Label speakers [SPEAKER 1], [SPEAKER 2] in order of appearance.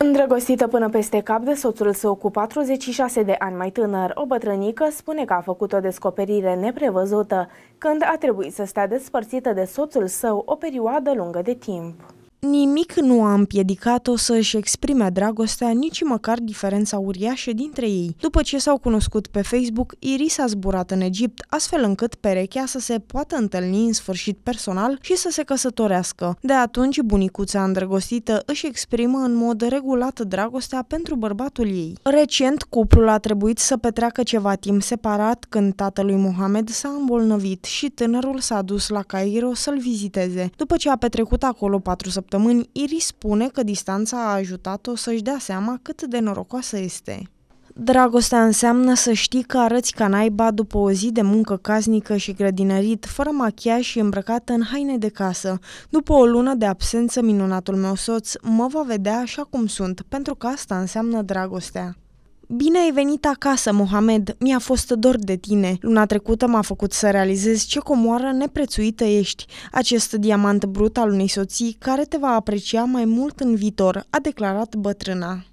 [SPEAKER 1] Îndrăgostită până peste cap de soțul său cu 46 de ani mai tânăr, o bătrânică spune că a făcut o descoperire neprevăzută când a trebuit să stea despărțită de soțul său o perioadă lungă de timp.
[SPEAKER 2] Nimic nu a împiedicat-o să își exprime dragostea, nici măcar diferența uriașă dintre ei. După ce s-au cunoscut pe Facebook, Iris a zburat în Egipt, astfel încât perechea să se poată întâlni în sfârșit personal și să se căsătorească. De atunci, bunicuța îndrăgostită își exprimă în mod regulat dragostea pentru bărbatul ei. Recent, cuplul a trebuit să petreacă ceva timp separat când tatălui Mohamed s-a îmbolnăvit și tânărul s-a dus la Cairo să-l viziteze. După ce a petrecut acolo patru săptămâni, săptămâni, Iris spune că distanța a ajutat-o să-și dea seama cât de norocoasă este. Dragostea înseamnă să știi că arăți ca naiba după o zi de muncă casnică și grădinărit, fără machiaj și îmbrăcată în haine de casă. După o lună de absență, minunatul meu soț mă va vedea așa cum sunt, pentru că asta înseamnă dragostea. Bine ai venit acasă, Mohamed. Mi-a fost dor de tine. Luna trecută m-a făcut să realizez ce comoară neprețuită ești. Acest diamant brut al unei soții care te va aprecia mai mult în viitor, a declarat bătrâna.